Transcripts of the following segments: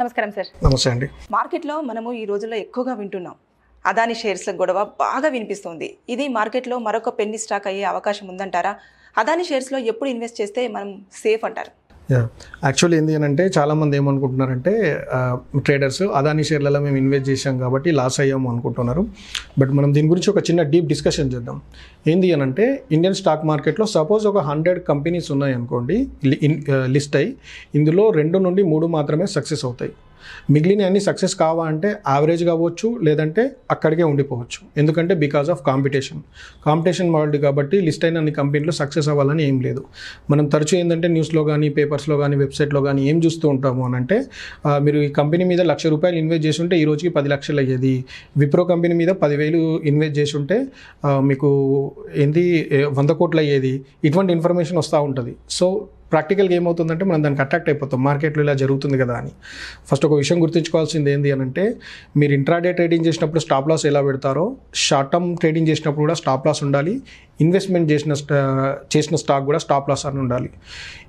నమస్కారం సార్ నమస్తే అండి మార్కెట్లో మనము ఈ రోజుల్లో ఎక్కువగా వింటున్నాం అదాని షేర్స్ గొడవ బాగా వినిపిస్తుంది ఇది మార్కెట్లో మరొక పెన్ని స్టాక్ అయ్యే అవకాశం ఉందంటారా అదాని షేర్స్లో ఎప్పుడు ఇన్వెస్ట్ చేస్తే మనం సేఫ్ అంటారు యాక్చువల్లీ ఏంది అని అంటే చాలామంది ఏమనుకుంటున్నారంటే ట్రేడర్స్ అదాని షేర్లలో మేము ఇన్వెస్ట్ చేసాం కాబట్టి లాస్ అయ్యాము అనుకుంటున్నారు బట్ మనం దీని గురించి ఒక చిన్న డీప్ డిస్కషన్ చేద్దాం ఏంది అని అంటే ఇండియన్ స్టాక్ మార్కెట్లో సపోజ్ ఒక హండ్రెడ్ కంపెనీస్ ఉన్నాయి అనుకోండి లిస్ట్ అయ్యి ఇందులో రెండు నుండి మూడు మాత్రమే సక్సెస్ అవుతాయి మిగిలిన అన్ని సక్సెస్ కావా అంటే యావరేజ్ కావచ్చు లేదంటే అక్కడికే ఉండిపోవచ్చు ఎందుకంటే because of competition competition world కాబట్టి లిస్ట్ అయిన అన్ని కంపెనీలు సక్సెస్ అవ్వాలని ఏం లేదు మనం తరచూ ఏంటంటే న్యూస్లో కానీ పేపర్స్లో కానీ వెబ్సైట్లో కానీ ఏం చూస్తూ ఉంటాము అని అంటే మీరు ఈ కంపెనీ మీద లక్ష రూపాయలు ఇన్వెస్ట్ చేసి ఉంటే ఈ రోజుకి పది లక్షలు అయ్యేది విప్రో కంపెనీ మీద పదివేలు ఇన్వెస్ట్ చేసి ఉంటే మీకు ఏంది వంద కోట్లు అయ్యేది ఇటువంటి ఇన్ఫర్మేషన్ వస్తూ ఉంటుంది సో ప్రాక్టికల్గా ఏమవుతుందంటే మనం దానికి అట్రాక్ట్ అయిపోతాం మార్కెట్లో ఇలా జరుగుతుంది కదా అని ఫస్ట్ ఒక విషయం గుర్తుంచుకోవాల్సింది ఏంటి అని అంటే మీరు ఇంట్రాడే ట్రేడింగ్ చేసినప్పుడు స్టాప్ లాస్ ఎలా పెడతారో షార్ట్ టర్మ్ ట్రేడింగ్ చేసినప్పుడు కూడా స్టాప్ లాస్ ఉండాలి ఇన్వెస్ట్మెంట్ చేసిన చేసిన స్టాక్ కూడా స్టాప్ లాస్ అని ఉండాలి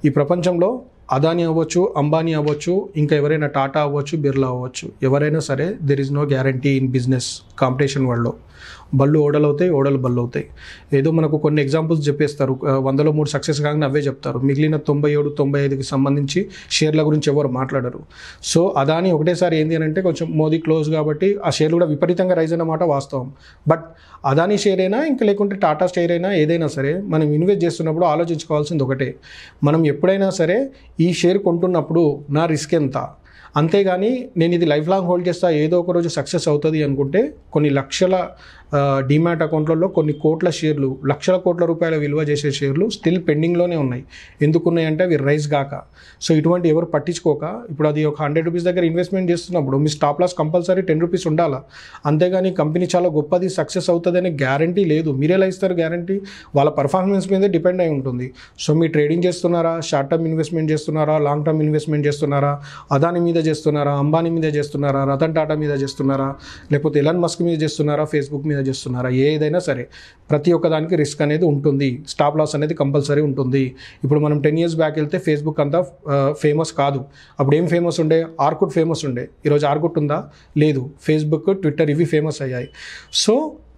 ఈ ప్రపంచంలో అదానీ అవ్వచ్చు అంబానీ అవ్వచ్చు ఇంకా ఎవరైనా టాటా అవ్వచ్చు బిర్లా అవ్వచ్చు ఎవరైనా సరే there is no guarantee in business competition వరల్డ్లో బళ్ళు ఓడలు అవుతాయి ఓడలు బళ్ళు అవుతాయి ఏదో మనకు కొన్ని ఎగ్జాంపుల్స్ చెప్పేస్తారు వందలో మూడు సక్సెస్ కాగానే అవే చెప్తారు మిగిలిన తొంభై ఏడు తొంభై ఐదుకి సంబంధించి షేర్ల గురించి ఎవరు మాట్లాడరు సో అదాని ఒకటేసారి ఏంటి అని అంటే కొంచెం మోదీ క్లోజ్ కాబట్టి ఆ షేర్లు కూడా విపరీతంగా రైజ్ అన్నమాట వాస్తవం బట్ అదాని షేర్ అయినా ఇంకా లేకుంటే టాటా షేర్ అయినా ఏదైనా సరే మనం ఇన్వెస్ట్ చేస్తున్నప్పుడు ఆలోచించుకోవాల్సింది ఒకటే మనం ఎప్పుడైనా సరే ఈ షేర్ కొంటున్నప్పుడు నా రిస్క్ ఎంత అంతేగాని నేను ఇది లైఫ్ లాంగ్ హోల్డ్ చేస్తా ఏదో ఒక రోజు సక్సెస్ అవుతుంది అనుకుంటే కొన్ని లక్షల డిమాట్ అకౌంట్లలో కొన్ని కోట్ల షేర్లు లక్షల కోట్ల రూపాయల విలువ చేసే షేర్లు స్టిల్ పెండింగ్లోనే ఉన్నాయి ఎందుకున్నాయి అంటే అవి రైస్ కాక సో ఇటువంటి ఎవరు పట్టించుకోక ఇప్పుడు అది ఒక హండ్రెడ్ రూపీస్ దగ్గర ఇన్వెస్ట్మెంట్ చేస్తున్నప్పుడు మీ stop loss compulsory ten rupees ఉండాలా అంతేగాని కంపెనీ చాలా గొప్పది సక్సెస్ అవుతుందనే గ్యారంటీ లేదు ఎలా ఇస్తారు గ్యారంటీ వాళ్ళ పర్ఫార్మెన్స్ మీద డిపెండ్ అయి ఉంటుంది సో మీరు ట్రేడింగ్ చేస్తున్నారా షార్ట్ టర్మ్ ఇన్వెస్ట్మెంట్ చేస్తున్నారా లాంగ్ టర్మ్ ఇన్వెస్ట్మెంట్ చేస్తున్నారా అదాని మీద చేస్తున్నారా అంబానీ మీద చేస్తున్నారా రతన్ టాటా మీద చేస్తున్నారా లేకపోతే ఎలాన్ మస్క్ మీద చేస్తున్నారా ఫేస్బుక్ మీద చేస్తున్నారా ఏదైనా సరే ప్రతి ఒక్కదానికి రిస్క్ అనేది ఉంటుంది స్టాప్ లాస్ అనేది కంపల్సరీ ఉంటుంది ఇప్పుడు మనం టెన్ ఇయర్స్ బ్యాక్ వెళ్తే ఫేస్బుక్ అంతా ఫేమస్ కాదు అప్పుడు ఏం ఫేమస్ ఉండే ఆర్కుట్ ఫేమస్ ఉండే ఈరోజు ఆర్కుట్ ఉందా లేదు ఫేస్బుక్ ట్విట్టర్ ఇవి ఫేమస్ అయ్యాయి సో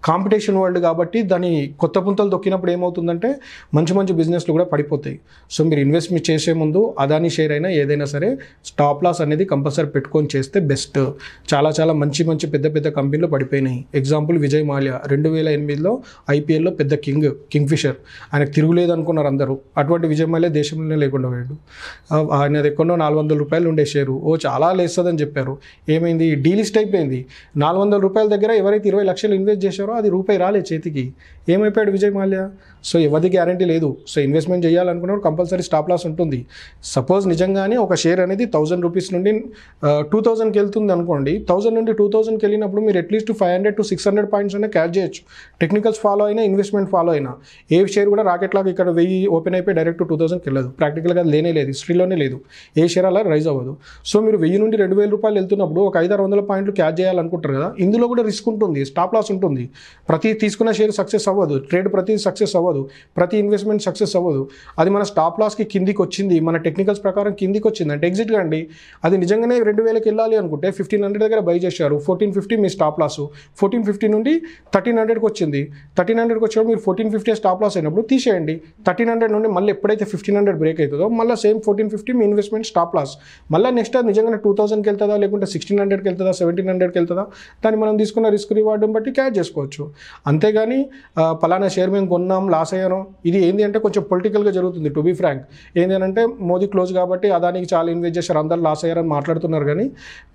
కాంపిటీషన్ వరల్డ్ కాబట్టి దాని కొత్త పుంతలు దొక్కినప్పుడు ఏమవుతుందంటే మంచి మంచి బిజినెస్లు కూడా పడిపోతాయి సో మీరు ఇన్వెస్ట్ చేసే ముందు అదాని షేర్ అయినా ఏదైనా సరే స్టాప్ లాస్ అనేది కంపల్సరీ పెట్టుకొని చేస్తే బెస్ట్ చాలా చాలా మంచి మంచి పెద్ద పెద్ద కంపెనీలు పడిపోయినాయి ఎగ్జాంపుల్ విజయ్ మాల్యా రెండు వేల ఎనిమిదిలో ఐపీఎల్లో పెద్ద కింగ్ కింగ్ ఫిషర్ ఆయనకు తిరుగులేదు అనుకున్నారు అందరూ అటువంటి విజయ్ మాల్యా దేశంలోనే లేకుండా పోయాడు ఆయన ఎక్కడో నాలుగు వందల రూపాయలు ఉండే షేరు ఓ చాలా లేస్తుందని చెప్పారు ఏమైంది డీలిస్ట్ అయిపోయింది నాలుగు వందల రూపాయల దగ్గర ఎవరైతే ఇరవై లక్షలు ఇన్వెస్ట్ చేశారు చేశారో అది రూపాయి రాలే చేతికి ఏమైపోయాడు విజయ్ మాల్యా సో ఎవరికి గ్యారంటీ లేదు సో ఇన్వెస్ట్మెంట్ చేయాలనుకున్నప్పుడు కంపల్సరీ స్టాప్ లాస్ ఉంటుంది సపోజ్ నిజంగానే ఒక షేర్ అనేది థౌజండ్ రూపీస్ నుండి టూ థౌజండ్కి వెళ్తుంది అనుకోండి థౌజండ్ నుండి టూ థౌజండ్కి వెళ్ళినప్పుడు మీరు at least five hundred to six hundred points అనే క్యాచ్ చేయొచ్చు టెక్నికల్స్ ఫాలో అయినా ఇన్వెస్ట్మెంట్ ఫాలో అయినా ఏ షేర్ కూడా రాకెట్ లాగా ఇక్కడ వెయ్యి ఓపెన్ అయిపోయి డైరెక్ట్ టూ థౌసండ్కి వెళ్ళదు ప్రాక్టికల్గా అది లేనే లేదు హిస్టరీలోనే లేదు ఏ షేర్ అలా రైజ్ అవ్వదు సో మీరు వెయ్యి నుండి రెండు వేల రూపాయలు వెళ్తున్నప్పుడు ఒక ఐదారు వందల పాయింట్లు క్యాచ్ చేయాలనుకుంటారు కదా ఇందులో కూడా రిస్క్ ఉంటుంది స్టాప్ లాస్ ఉంటుంది ప్రతి తీసుకున్న షేర్ సక్సెస్ అవ్వదు ట్రేడ్ ప్రతి సక్సెస్ అవ్వదు ప్రతి ఇన్వెస్ట్మెంట్ సక్సెస్ అవ్వదు అది మన స్టాప్ లాస్కి కిందికి వచ్చింది మన టెక్నికల్స్ ప్రకారం కిందికి వచ్చింది అంటే ఎగ్జిట్ కండి అది నిజంగానే రెండు వేలకి వెళ్ళాలి అనుకుంటే ఫిఫ్టీన్ హండ్రెడ్ దగ్గర బై చేశారు ఫోర్టీన్ ఫిఫ్టీ మీ స్టాప్ లాస్ ఫోర్టీన్ ఫిఫ్టీ నుండి థర్టీన్ హండ్రెడ్కి వచ్చింది థర్టీన్ హండ్రెడ్కి వచ్చినప్పుడు మీరు ఫోర్టీన్ ఫిఫ్టీ స్టాప్ లాస్ అయినప్పుడు తీసేయండి థర్టీన్ హండ్రెడ్ నుండి మళ్ళీ ఎప్పుడైతే ఫిఫ్టీన్ హండ్రెడ్ బ్రేక్ అవుతుందో మళ్ళీ సేమ్ ఫోర్టీన్ ఫిఫ్టీ మీ ఇన్వెస్ట్మెంట్ స్టాప్ లాస్ మళ్ళీ నెక్స్ట్ అది నిజంగానే టూ థౌసండ్కి వెళ్తుందా లేకుంటే సిక్స్టీన్ హండ్రెడ్కి వెళ్తుందా సెవెంటీన్ హండ్రెడ్కి వెళ్తుందా దాన్ని మనం తీసుకున్న రిస్క్ రివార్డుని బట్టి క్యాచ్ చేసుకోవచ్చు చేసుకోవచ్చు అంతేగాని పలానా షేర్ మేము కొన్నాం లాస్ అయ్యాను ఇది ఏంది అంటే కొంచెం పొలిటికల్గా జరుగుతుంది టు బీ ఫ్రాంక్ ఏంటి అంటే మోదీ క్లోజ్ కాబట్టి అదానికి చాలా ఇన్వెస్ట్ చేశారు అందరు లాస్ అయ్యారని మాట్లాడుతున్నారు కానీ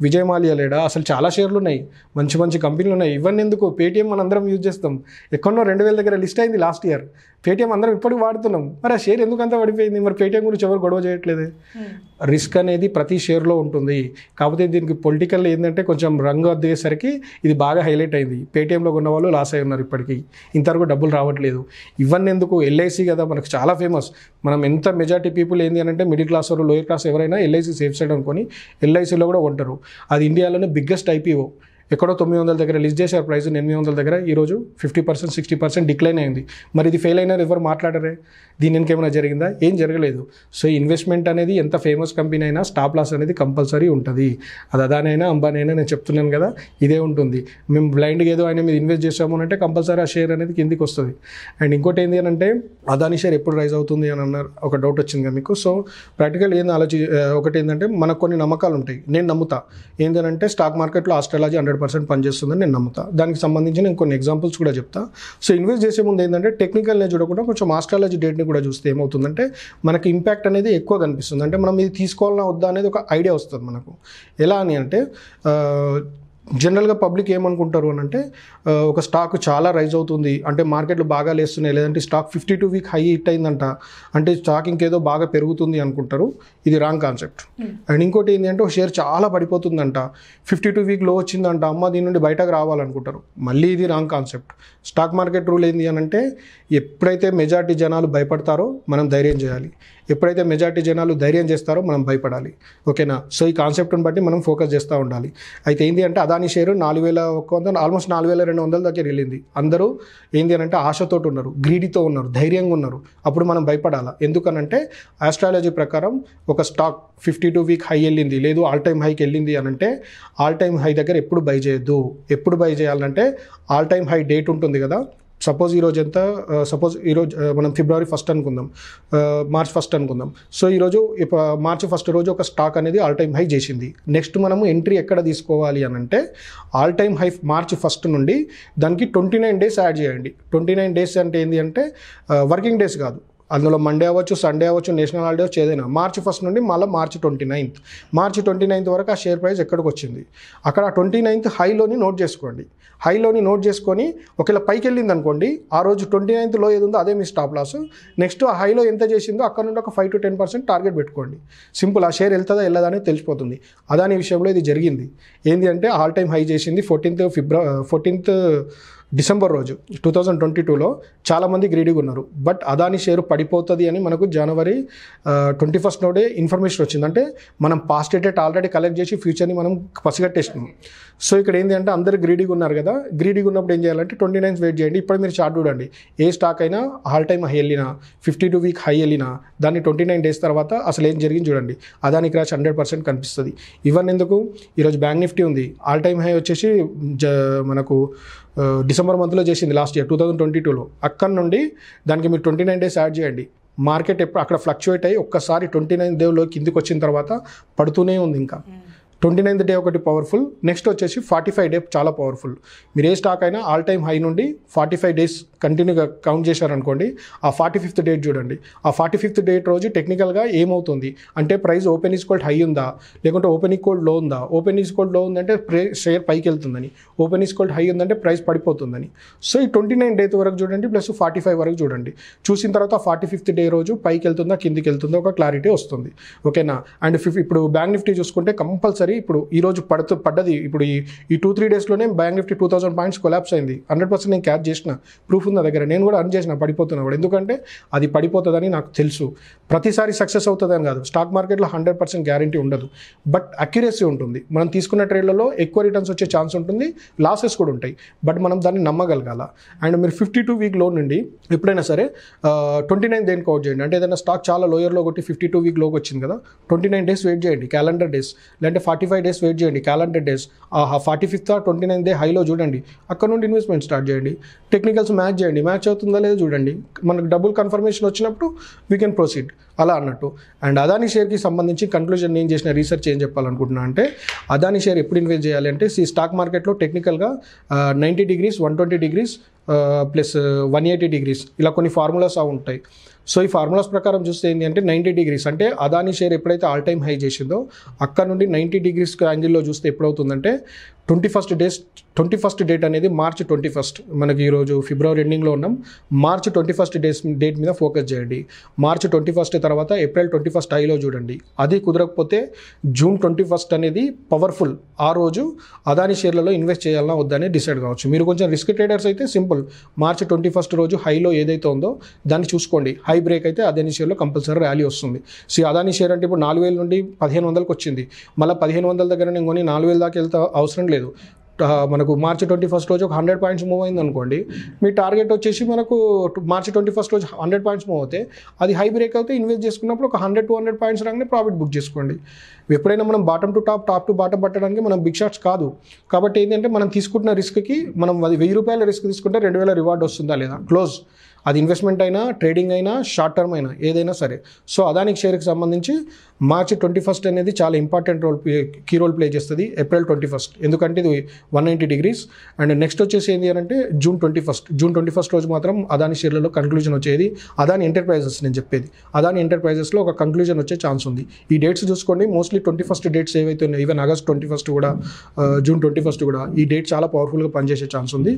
విజయ్ మాలియా లేడా అసలు చాలా షేర్లు ఉన్నాయి మంచి మంచి కంపెనీలు ఉన్నాయి ఇవన్నీ ఎందుకు పేటీఎం మనం అందరం యూజ్ చేస్తాం ఎక్కడో రెండు వేల దగ్గర లిస్ట్ అయింది లాస్ట్ ఇయర్ పేటీఎం అందరం ఇప్పటికి వాడుతున్నాం మరి ఆ షేర్ ఎందుకంత పడిపోయింది మరి పేటీఎం గురించి ఎవరు గొడవ చేయట్లేదు hmm. రిస్క్ అనేది ప్రతి షేర్లో ఉంటుంది కాకపోతే దీనికి పొలిటికల్ ఏంటంటే కొంచెం రంగు అద్దేసరికి ఇది బాగా హైలైట్ అయింది పేటీఎంలో ఉన్న వాళ్ళు వాళ్ళు లాస్ అయి ఉన్నారు ఇప్పటికీ ఇంతవరకు డబ్బులు రావట్లేదు ఇవన్నీ ఎందుకు ఎల్ఐసి కదా మనకు చాలా ఫేమస్ మనం ఎంత మెజార్టీ పీపుల్ ఏంది అని అంటే మిడిల్ క్లాస్ లోయర్ క్లాస్ ఎవరైనా ఎల్ఐసి సేఫ్ సైడ్ అనుకొని ఎల్ఐసిలో కూడా ఉంటారు అది ఇండియాలోనే బిగ్గెస్ట్ ఐపీఓ ఎక్కడో తొమ్మిది వందల దగ్గర లిస్ట్ చేశారు ప్రైస్ ఎనిమిది వందల దగ్గర ఈరోజు fifty percent sixty percent decline అయింది మరి ఇది ఫెయిల్ అయినారు ఎవరు మాట్లాడరే దీని ఇంకేమైనా జరిగిందా ఏం జరగలేదు సో ఇన్వెస్ట్మెంట్ అనేది ఎంత ఫేమస్ కంపెనీ అయినా స్టాప్ లాస్ అనేది కంపల్సరీ ఉంటుంది అది అదానైనా అంబానైనా నేను చెప్తున్నాను కదా ఇదే ఉంటుంది మేము బ్లైండ్గా ఏదో ఆయన మీద ఇన్వెస్ట్ చేసాము అంటే కంపల్సరీ ఆ షేర్ అనేది కిందికి వస్తుంది అండ్ ఇంకోటి ఏంటి అని అంటే అదాని షేర్ ఎప్పుడు రైజ్ అవుతుంది అని అన్నారు ఒక డౌట్ వచ్చింది కదా మీకు సో ప్రాక్టికల్ ఏంది ఆలోచి ఒకటి ఏంటంటే మనకు కొన్ని నమ్మకాలు ఉంటాయి నేను నమ్ముతా ఏంటంటే స్టాక్ మార్కెట్లో ఆస్ట్రాలజీ హండ్రెడ్ పర్సెంట్ పనిచేస్తుందని నేను నమ్ముతా దానికి సంబంధించి నేను కొన్ని ఎగ్జాంపుల్స్ కూడా చెప్తా సో ఇన్వెస్ట్ చేసే ముందు ఏంటంటే టెక్నికల్నే చూడకుండా కొంచెం ఆస్ట్రాలజీ డేట్ని కూడా చూస్తే ఏమవుతుందంటే మనకి ఇంపాక్ట్ అనేది ఎక్కువ కనిపిస్తుంది అంటే మనం ఇది తీసుకోవాలన్నా వద్దా అనేది ఒక ఐడియా వస్తుంది మనకు ఎలా అని అంటే జనరల్గా పబ్లిక్ ఏమనుకుంటారు అని అంటే ఒక స్టాక్ చాలా రైజ్ అవుతుంది అంటే మార్కెట్లు బాగా లేస్తున్నాయి లేదంటే stock fifty two week high hit అయిందంట అంటే స్టాక్ ఇంకేదో బాగా పెరుగుతుంది అనుకుంటారు ఇది రాంగ్ కాన్సెప్ట్ hmm. అండ్ ఇంకోటి ఏంటంటే ఒక షేర్ చాలా పడిపోతుందంట ఫిఫ్టీ టూ వీక్ లో వచ్చిందంట అమ్మ దీని నుండి బయటకు రావాలనుకుంటారు మళ్ళీ ఇది wrong concept stock market rule ఏంది అని అంటే ఎప్పుడైతే మెజార్టీ జనాలు భయపడతారో మనం ధైర్యం చేయాలి ఎప్పుడైతే మెజార్టీ జనాలు ధైర్యం చేస్తారో మనం భయపడాలి ఓకేనా సో ఈ కాన్సెప్ట్ని బట్టి మనం ఫోకస్ చేస్తూ ఉండాలి అయితే ఏంటి అంటే అదాని షేరు నాలుగు వేల ఒక వంద ఆల్మోస్ట్ నాలుగు వేల రెండు వందల దగ్గర వెళ్ళింది అందరూ ఏంది అని అంటే ఆశతో ఉన్నారు గ్రీడీతో ఉన్నారు ధైర్యంగా ఉన్నారు అప్పుడు మనం భయపడాలా ఎందుకనంటే ఆస్ట్రాలజీ ప్రకారం ఒక stock fifty two week high వెళ్ళింది లేదు ఆల్ టైమ్ హైకి వెళ్ళింది అని అంటే ఆల్ టైమ్ హై దగ్గర ఎప్పుడు బై చేయొద్దు ఎప్పుడు బై చేయాలంటే ఆల్ టైమ్ హై డేట్ ఉంటుంది కదా సపోజ్ ఈరోజు ఎంత సపోజ్ ఈరోజు మనం ఫిబ్రవరి ఫస్ట్ అనుకుందాం మార్చ్ ఫస్ట్ అనుకుందాం సో ఈరోజు మార్చ్ ఫస్ట్ రోజు ఒక స్టాక్ అనేది ఆల్ టైమ్ హై చేసింది నెక్స్ట్ మనము ఎంట్రీ ఎక్కడ తీసుకోవాలి అని అంటే all time high March first నుండి దానికి ట్వంటీ నైన్ డేస్ యాడ్ చేయండి ట్వంటీ నైన్ డేస్ అంటే ఏంటి అంటే వర్కింగ్ డేస్ కాదు అందులో మండే అవ్వచ్చు సండే అవ్వచ్చు నేషనల్ హాలిడే అవచ్చు ఏదైనా మార్చి ఫస్ట్ నుండి మళ్ళీ March twenty ninth March twenty ninth వరకు ఆ షేర్ ప్రైస్ ఎక్కడికి వచ్చింది అక్కడ ట్వంటీ నైన్త్ హైలోని నోట్ చేసుకోండి హైలోని నోట్ చేసుకొని ఒకవేళ పైకి వెళ్ళింది అనుకోండి ఆ రోజు ట్వంటీ నైన్త్ లో ఏది ఉందో అదే మీ స్టాప్ లాస్ నెక్స్ట్ ఆ హైలో ఎంత చేసిందో అక్కడ నుండి ఒక five to ten percent target పెట్టుకోండి సింపుల్ ఆ షేర్ వెళ్తుందా వెళ్ళదా అనేది తెలిసిపోతుంది అదాని విషయంలో ఇది జరిగింది ఏంటి అంటే ఆల్ టైమ్ హై చేసింది ఫోర్టీన్త్ ఫిబ్రవరి ఫోర్టీన్త్ డిసెంబర్ రోజు టూ థౌజండ్ ట్వంటీ టూలో చాలామంది గ్రీడీగా ఉన్నారు బట్ అదాని షేరు పడిపోతుంది అని మనకు జనవరి ట్వంటీ ఫస్ట్ నోడే ఇన్ఫర్మేషన్ వచ్చింది అంటే మనం పాస్ట్ డేట్ ఆల్రెడీ కలెక్ట్ చేసి ఫ్యూచర్ని మనం పసిగట్టేసినాం సో ఇక్కడ ఏంటి అంటే అందరు గ్రీడీగా ఉన్నారు కదా గ్రీడీగా ఉన్నప్పుడు ఏం చేయాలంటే ట్వంటీ నైన్స్ వెయిట్ చేయండి ఇప్పుడు మీరు చార్ట్ చూడండి ఏ స్టాక్ అయినా ఆల్ టైమ్ హై వెళ్ళినా ఫిఫ్టీ టూ వీక్ హై వెళ్ళినా దాన్ని ట్వంటీ నైన్ డేస్ తర్వాత అసలు ఏం జరిగింది చూడండి అదాని క్రాష్ హండ్రెడ్ పర్సెంట్ కనిపిస్తుంది ఇవన్నీ ఎందుకు ఈరోజు బ్యాంక్ నిఫ్టీ ఉంది ఆల్ టైమ్ హై వచ్చేసి మనకు డిసెంబర్ మంత్లో చేసింది last year two thousand twenty టూలో అక్కడ నుండి దానికి మీరు ట్వంటీ నైన్ డేస్ యాడ్ చేయండి మార్కెట్ ఎప్పుడు అక్కడ ఫ్లక్చువేట్ అయ్యి ఒక్కసారి ట్వంటీ నైన్ డేలో కిందికి వచ్చిన తర్వాత పడుతూనే ఉంది ఇంకా hmm. ట్వంటీ నైన్త్ డే ఒకటి పవర్ఫుల్ నెక్స్ట్ వచ్చేసి ఫార్టీ ఫైవ్ డే చాలా పవర్ఫుల్ మీరు ఏ స్టాక్ అయినా ఆల్ టైమ్ హై నుండి ఫార్టీ ఫైవ్ డేస్ కంటిన్యూగా కౌంట్ చేశారనుకోండి ఆ ఫార్టీ ఫిఫ్త్ డేట్ చూడండి ఆ ఫార్టీ ఫిఫ్త్ డేట్ రోజు టెక్నికల్గా ఏమవుతుంది అంటే ప్రైస్ ఓపెన్ కోల్డ్ హై ఉందా లేకుంటే ఓపెన్ కోల్డ్ లో ఉందా ఓపెన్ కోల్డ్ లో ఉందంటే షేర్ పైకి వెళ్తుందని ఓపెన్ కోల్డ్ హై ఉందంటే ప్రైస్ పడిపోతుందని సో ఈ ట్వంటీ నైన్ డేత్ వరకు చూడండి ప్లస్ ఫార్టీ ఫైవ్ వరకు చూడండి చూసిన తర్వాత ఫార్టీ ఫిఫ్త్ డే రోజు పైకి వెళ్తుందా కిందికి వెళ్తుందా ఒక క్లారిటీ వస్తుంది ఓకేనా అండ్ ఫిఫ్ ఇప్పుడు బ్యాంక్ నిఫ్టీ చూసుకుంటే కంపల్సరీ ఒకసారి ఇప్పుడు ఈ రోజు పడుతూ పడ్డది ఇప్పుడు ఈ ఈ టూ త్రీ డేస్లోనే bank Nifty two thousand points collapse అయింది హండ్రెడ్ పర్సెంట్ నేను క్యాచ్ చేసిన ప్రూఫ్ ఉంది దగ్గర నేను కూడా అర్న్ చేసిన పడిపోతున్నా కూడా ఎందుకంటే అది పడిపోతుందని నాకు తెలుసు ప్రతిసారి సక్సెస్ అవుతుందని కాదు స్టాక్ మార్కెట్లో హండ్రెడ్ పర్సెంట్ గ్యారంటీ ఉండదు బట్ అక్యురసీ ఉంటుంది మనం తీసుకున్న ట్రేడ్లలో ఎక్కువ రిటర్న్స్ వచ్చే ఛాన్స్ ఉంటుంది లాసెస్ కూడా ఉంటాయి బట్ మనం దాన్ని నమ్మగలగాల అండ్ మీరు ఫిఫ్టీ టూ వీక్ లో నుండి ఎప్పుడైనా సరే ట్వంటీ నైన్ దేనికి అవుట్ చేయండి అంటే ఏదైనా స్టాక్ చాలా లోయర్లో కొట్టి ఫిఫ్టీ టూ వీక్ లోకి వచ్చింది కదా ట్వంటీ నైన్ డేస్ వెయిట్ చేయండి క్యాలెండర్ డేస్ లేదంటే forty forty five days wait చేయండి calendar days forty fifth twenty nine day హైలో చూడండి అక్కడ నుండి ఇన్వెస్ట్మెంట్ స్టార్ట్ చేయండి టెక్నికల్స్ మ్యాచ్ చేయండి మ్యాచ్ అవుతుందా లేదో చూడండి మనకు డబుల్ కన్ఫర్మేషన్ వచ్చినప్పుడు వీ కెన్ ప్రొసీడ్ అలా అన్నట్టు అండ్ అదాని షేర్కి సంబంధించి కన్క్లూజన్ నేను చేసిన రీసెర్చ్ ఏం చెప్పాలనుకుంటున్నా అంటే అదాని షేర్ ఎప్పుడు ఇన్వెస్ట్ చేయాలి అంటే ఈ స్టాక్ మార్కెట్లో టెక్నికల్గా ninety degrees one twenty degrees plus one eighty degrees ఇలా కొన్ని ఫార్ములాస్ ఉంటాయి సో ఈ ఫార్ములాస్ ప్రకారం చూస్తే ఏంటి అంటే నైంటీ డిగ్రీస్ అంటే అదాని షేర్ ఎప్పుడైతే ఆల్ టైమ్ హై చేసిందో అక్కడ నుండి నైంటీ డిగ్రీస్ యాంగిల్లో చూస్తే ఎప్పుడవుతుందంటే twenty first days twenty first date అనేది మార్చ్ ట్వంటీ ఫస్ట్ మనకి ఈరోజు ఫిబ్రవరి ఎండింగ్లో ఉన్నాం March twenty first days date మీద ఫోకస్ చేయండి మార్చ్ ట్వంటీ ఫస్ట్ తర్వాత ఏప్రిల్ ట్వంటీ ఫస్ట్ ఐలో చూడండి అది కుదరకపోతే జూన్ ట్వంటీ ఫస్ట్ అనేది పవర్ఫుల్ ఆ రోజు అదాని షేర్లలో ఇన్వెస్ట్ చేయాలన్నా వద్దని డిసైడ్ కావచ్చు మీరు కొంచెం రిస్క్ ట్రేడర్స్ అయితే సింపుల్ మార్చ్ ట్వంటీ ఫస్ట్ రోజు హైలో ఏదైతే ఉందో దాన్ని చూసుకోండి హై బ్రేక్ అయితే అదాని షేర్లో కంపల్సరీ ర్యాలీ వస్తుంది సో అదాని షేర్ అంటే ఇప్పుడు నాలుగు వేల నుండి పదిహేను వందలకు వచ్చింది మళ్ళీ పదిహేను వందల దగ్గర నేను కొని నాలుగు వేల దాకా వెళ్తే అవసరం లేదు లేదు మనకు మార్చి ట్వంటీ ఫస్ట్ రోజు ఒక హండ్రెడ్ పాయింట్స్ మూవ్ అయింది అనుకోండి మీ టార్గెట్ వచ్చేసి మనకు మార్చి ట్వంటీ ఫస్ట్ రోజు హండ్రెడ్ పాయింట్స్ మూవ్ అవుతే అది హై బ్రేక్ అయితే ఇన్వెస్ట్ చేసుకున్నప్పుడు ఒక హండ్రెడ్ టూ హండ్రెడ్ పాయింట్స్ రాగానే ప్రాఫిట్ బుక్ చేసుకోండి ఎప్పుడైనా మనం bottom to top top to bottom పట్టడానికి మనం బిగ్ షాట్స్ కాదు కాబట్టి ఏంటంటే మనం తీసుకుంటున్న రిస్క్కి మనం వెయ్యి రూపాయల రిస్క్ తీసుకుంటే రెండు వేల రివార్డ్ వస్తుందా లేదా క్లోజ్ అది ఇన్వెస్ట్మెంట్ అయినా ట్రేడింగ్ అయినా షార్ట్ టర్మ్ అయినా ఏదైనా సరే సో అదానికి షేర్కి సంబంధించి మార్చ్ ట్వంటీ ఫస్ట్ అనేది చాలా important role key role play చేస్తుంది ఏప్రిల్ ట్వంటీ ఫస్ట్ ఎందుకంటే ఇది one ninety degrees and next వచ్చేసి ఏంటి అంటే June twenty first June twenty first రోజు మాత్రం అదాని షేర్లలో కన్క్లూజన్ వచ్చేది అదాని ఎంటర్ప్రైజెస్ నేను చెప్పేది అదాని ఎంటర్ప్రైజెస్లో ఒక కన్క్లూజన్ వచ్చే ఛాన్స్ ఉంది ఈ డేట్స్ చూసుకోండి మోస్ట్లీ ట్వంటీ ఫస్ట్ డేట్స్ ఏవైతే ఉన్నాయి ఈవెన్ ఆగస్ట్ ట్వంటీ ఫస్ట్ కూడా జూన్ ట్వంటీ ఫస్ట్ కూడా ఈ డేట్ చాలా పవర్ఫుల్గా పనిచేసే ఛాన్స్ ఉంది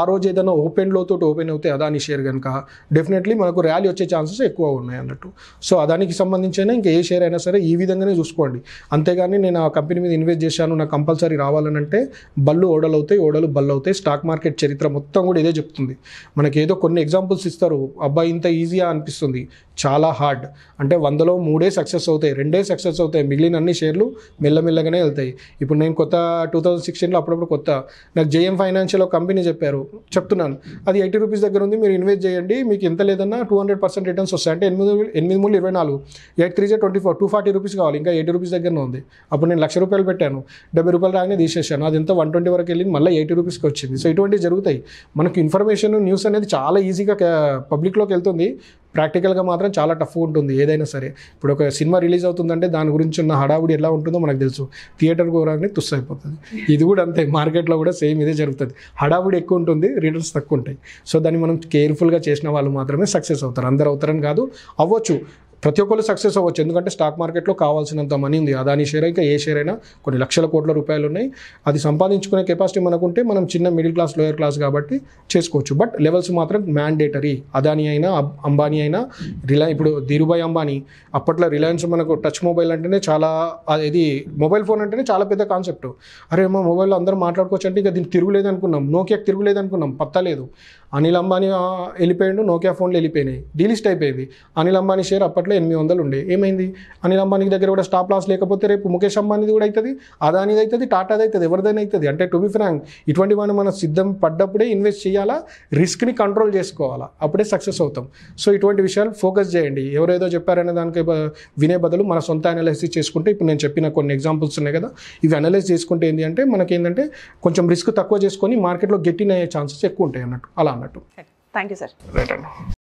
ఆ రోజు ఏదైనా ఓపెన్లో తోటి ఓపెన్ అవుతే అదాని షేర్ కనుక కనుక డెఫినెట్లీ మనకు ర్యాలీ వచ్చే ఛాన్సెస్ ఎక్కువ ఉన్నాయి అన్నట్టు సో దానికి సంబంధించిన ఇంకా ఏ షేర్ అయినా సరే ఈ విధంగానే చూసుకోండి అంతేగాని నేను ఆ కంపెనీ మీద ఇన్వెస్ట్ చేశాను నాకు కంపల్సరీ రావాలనంటే బళ్ళు ఓడలు అవుతాయి ఓడలు బళ్ళు అవుతాయి స్టాక్ మార్కెట్ చరిత్ర మొత్తం కూడా ఇదే చెప్తుంది మనకి ఏదో కొన్ని ఎగ్జాంపుల్స్ ఇస్తారు అబ్బాయి ఇంత ఈజీగా అనిపిస్తుంది చాలా హార్డ్ అంటే వందలో మూడే సక్సెస్ అవుతాయి రెండే సక్సెస్ అవుతాయి మిగిలిన అన్ని షేర్లు మెల్లమెల్లగానే వెళ్తాయి ఇప్పుడు నేను కొత్త టూ థౌజండ్ సిక్స్టీన్లో అప్పుడప్పుడు కొత్త నాకు జేఎం ఫైనాన్షియల్ కంపెనీ చెప్పారు చెప్తున్నాను అది ఎయిటీ రూపీస్ దగ్గర ఉంది మీరు ఇన్వెస్ట్ చేయాలి చేయండి మీకు ఎంత లేదన్నా టూ హండ్రెడ్ పర్సెంట్ రిటర్న్స్ వస్తాయి అంటే ఎనిమిది ఎనిమిది మూడు ఇరవై నాలుగు ఎయిట్ త్రీ జే twenty four two forty rupees కావాలి ఇంకా ఎయిటీ రూపీస్ దగ్గరనే ఉంది అప్పుడు నేను లక్ష రూపాయలు పెట్టాను డెబ్బై రూపాయలు రాగానే తీసేసాను అది ఎంత వన్ ట్వంటీ వరకు వెళ్ళింది మళ్ళీ ఎయిటీ రూపీస్కి వచ్చింది సో ఇటువంటివి జరుగుతాయి మనకు ఇన్ఫర్మేషన్ న్యూస్ అనేది చాలా ఈజీగా పబ్లిక్లోకి వెళ్తుంది ప్రాక్టికల్గా మాత్రం చాలా టఫ్ ఉంటుంది ఏదైనా సరే ఇప్పుడు ఒక సినిమా రిలీజ్ అవుతుందంటే దాని గురించి ఉన్న హడావుడి ఎలా ఉంటుందో మనకు తెలుసు థియేటర్ కూరగానే తుస్సు అయిపోతుంది ఇది కూడా అంతే మార్కెట్లో కూడా సేమ్ ఇదే జరుగుతుంది హడావుడి ఎక్కువ ఉంటుంది రీడర్స్ తక్కువ ఉంటాయి సో దాన్ని మనం కేర్ఫుల్గా చేసిన వాళ్ళు మాత్రమే సక్సెస్ అవుతారు అందరు అవుతారని కాదు అవ్వచ్చు ప్రతి ఒక్కరు సక్సెస్ అవ్వచ్చు ఎందుకంటే స్టాక్ మార్కెట్లో కావాల్సినంత మనీ ఉంది అదాని షేర్ ఇంకా ఏ షేర్ అయినా కొన్ని లక్షల కోట్ల రూపాయలు ఉన్నాయి అది సంపాదించుకునే కెపాసిటీ మనకుంటే మనం చిన్న మిడిల్ క్లాస్ లోయర్ క్లాస్ కాబట్టి చేసుకోవచ్చు బట్ లెవెల్స్ మాత్రం మ్యాండేటరీ అదాని అయినా అంబానీ అయినా రిలయన్ ఇప్పుడు ధీరుభాయ్ అంబానీ అప్పట్లో రిలయన్స్ మనకు టచ్ మొబైల్ అంటేనే చాలా అది మొబైల్ ఫోన్ అంటేనే చాలా పెద్ద కాన్సెప్ట్ అరే మా మొబైల్లో అందరూ మాట్లాడుకోవచ్చు అంటే ఇంకా దీన్ని తిరుగులేదు అనుకున్నాం నోకియాకి తిరుగులేదు అనుకున్నాం పత్తా లేదు అనిల్ అంబానీ వెళ్ళిపోయాడు నోకియా ఫోన్లు వెళ్ళిపోయినాయి డీలిస్ట్ అయిపోయింది అనిల్ అంబానీ షేర్ అప్పట్లో ఎనిమిది వందలు ఉండే ఏమైంది అనిల్ అంబానీ దగ్గర కూడా స్టాప్ లాస్ లేకపోతే రేపు ముఖేష్ అంబానీది కూడా అవుతుంది అదానిది అవుతుంది టాటాది అవుతుంది ఎవరిదైనా అవుతుంది అంటే టు బి ఫ్రాంక్ ఇటువంటి మనం మనం సిద్ధం పడ్డప్పుడే ఇన్వెస్ట్ చేయాలా రిస్క్ని కంట్రోల్ చేసుకోవాలా అప్పుడే సక్సెస్ అవుతాం సో ఇటువంటి విషయాలు ఫోకస్ చేయండి ఎవరేదో చెప్పారనే దానికి వినే బదులు మన సొంత అనాలిసిస్ చేసుకుంటే ఇప్పుడు నేను చెప్పిన కొన్ని ఎగ్జాంపుల్స్ ఉన్నాయి కదా ఇవి అనలైజ్ చేసుకుంటే ఏంటి అంటే మనకేంటంటే కొంచెం రిస్క్ తక్కువ చేసుకొని మార్కెట్లో గెట్టిన ఛాన్సెస్ ఎక్కువ ఉంటాయి అన్నట్టు అలా అన్నట్టు అన్నట్టు థ్యాంక్ యూ సార్ రైట్ అండి